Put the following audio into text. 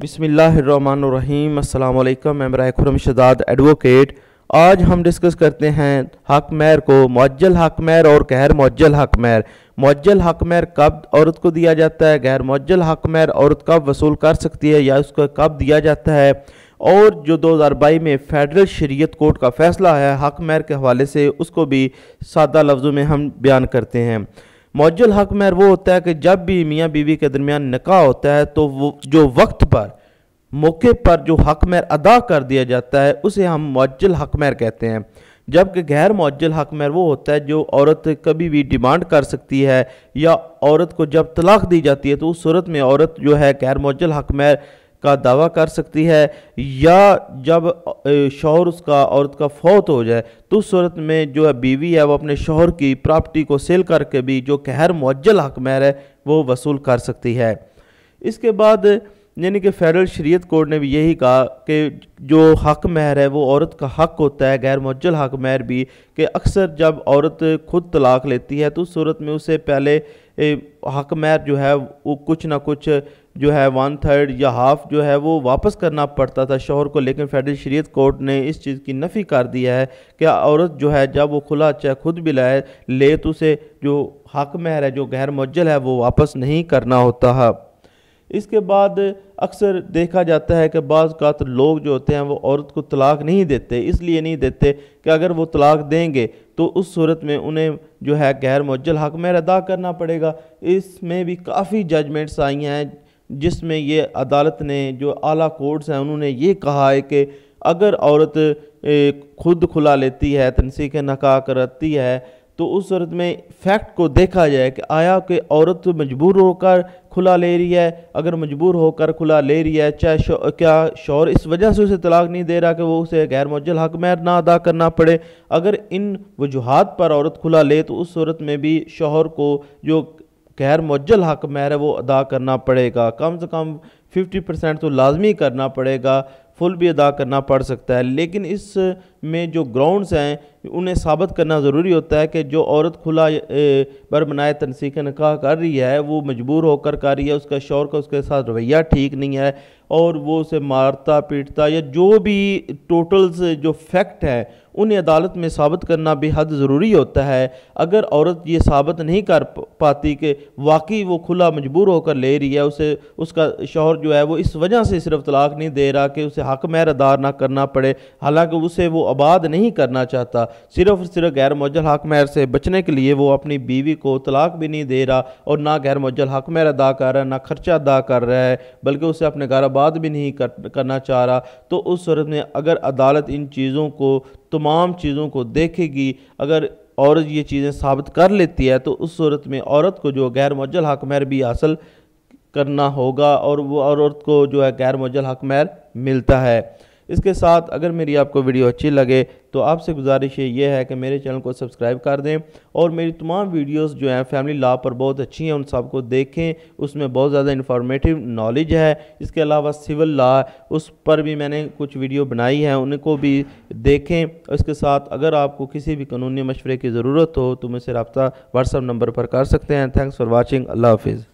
बिसमीम् अल्लाम मैं खुरम शदाद एडवोकेट आज हम डिस्कस करते हैं हक मैर को मौजल हक मैर और गैर मौजल हक मैर मुज्जल हक मैर कब औरत को दिया जाता है गैर मौजल हक मैर औरत कब वसूल कर सकती है या उसको कब दिया जाता है और जो 2022 में फेडरल शरीयत कोर्ट का फैसला है हक मैर के हवाले से उसको भी सादा लफ्ज़ों में हम बयान करते हैं मौजुल हक महर वो होता है कि जब भी मियाँ बीवी के दरमियान निका होता है तो वो जो वक्त पर मौके पर जो हक महर अदा कर दिया जाता है उसे हम मौजुल हक महर कहते हैं जबकि गैर मौजल हक महर वो होता है जो औरत कभी भी डिमांड कर सकती है या औरत को जब तलाक दी जाती है तो उस सूरत में औरत जो है गैर मौजल हक महर का दावा कर सकती है या जब शोहर उसका औरत का फौत हो जाए तो उस सूरत में जो है बीवी है वो अपने शोहर की प्रॉपर्टी को सेल करके भी जो कहर मुज्जल हक महर है वो वसूल कर सकती है इसके बाद यानी कि फेडरल शरीत कोर्ट ने भी यही कहा कि जो हक महर है वो औरत का हक होता है गैर मुज्जल हक महर भी कि अक्सर जब औरत खुद तलाक लेती है तो उस सूरत में उसे पहले हक महर जो है वो कुछ ना कुछ जो है वन थर्ड या हाफ जो है वो वापस करना पड़ता था शोहर को लेकिन फेडरल शरीत कोर्ट ने इस चीज़ की नफ़ी कर दिया है कि औरत जो है जब वो खुला चाहे खुद भी लाए ले तो उसे जो हक महर है जो गैर मुजल है वो वापस नहीं करना होता है इसके बाद अक्सर देखा जाता है कि बाज़ लोग जो होते हैं वो औरत को तलाक नहीं देते इसलिए नहीं देते कि अगर वो तलाक देंगे तो उस सूरत में उन्हें जो है गैर मुजल हक महर अदा करना पड़ेगा इसमें भी काफ़ी जजमेंट्स आई हैं जिसमें ये अदालत ने जो आला कोर्ट्स हैं उन्होंने ये कहा है कि अगर औरत खुद खुला लेती है तनसीक नका करती है तो उस सूरत में फैक्ट को देखा जाए कि आया कि औरत मजबूर होकर खुला ले रही है अगर मजबूर होकर खुला ले रही है चाहे शो, क्या शौर इस वजह से उसे तलाक नहीं दे रहा कि वो उसे गैर मुजल हक मैर ना अदा करना पड़े अगर इन वजूहत पर औरत खुला ले तो उस सूरत में भी शोहर को जो गैर मुजल हक महर है वो अदा करना पड़ेगा कम से कम 50 परसेंट तो लाजमी करना पड़ेगा फुल भी अदा करना पड़ सकता है लेकिन इस में जो ग्राउंड्स हैं उन्हें साबित करना ज़रूरी होता है कि जो औरत खुला पर बनाए तनसीक निकाह कर रही है वो मजबूर होकर कर रही है उसका शौर का उसके साथ रवैया ठीक नहीं है और वो उसे मारता पीटता या जो भी टोटल्स जो फैक्ट हैं उन्हें अदालत में साबित करना बेहद ज़रूरी होता है अगर औरत ये साबित नहीं कर पाती कि वाकई वो खुला मजबूर होकर ले रही है उसे उसका शौहर जो है वो इस वजह से सिर्फ तलाक नहीं दे रहा कि उसे हक महर अदा ना करना पड़े हालांकि उसे वो आबाद नहीं करना चाहता सिर्फ और सिर्फ गैर मौजल हक महर से बचने के लिए वो अपनी बीवी को तलाक भी नहीं दे रहा और ना गैर मौजल हक महर अदा कर रहा है ना खर्चा अदा कर रहा है बल्कि उसे अपने घर आबाद भी नहीं कर, करना चाह रहा तो उस सूरत में अगर अदालत इन चीज़ों को तमाम चीज़ों को देखेगी अगर औरत ये चीज़ें साबित कर लेती है तो उस सूरत में औरत को जो गैर मौजल हक महर भी हासिल करना होगा और वो औरत को जो है गैर मुजल हक मैर मिलता है इसके साथ अगर मेरी आपको वीडियो अच्छी लगे तो आपसे गुजारिश ये है कि मेरे चैनल को सब्सक्राइब कर दें और मेरी तमाम वीडियोस जो हैं फैमिली लॉ पर बहुत अच्छी हैं उन सब को देखें उसमें बहुत ज़्यादा इन्फॉर्मेटिव नॉलेज है इसके अलावा सिविल लॉ उस पर भी मैंने कुछ वीडियो बनाई है उनको भी देखें और इसके साथ अगर आपको किसी भी कानूनी मशवरे की ज़रूरत हो तो मुझसे रबता व्हाट्सअप नंबर पर कर सकते हैं थैंक्स फॉर वॉचिंग अल्लाह हाफिज़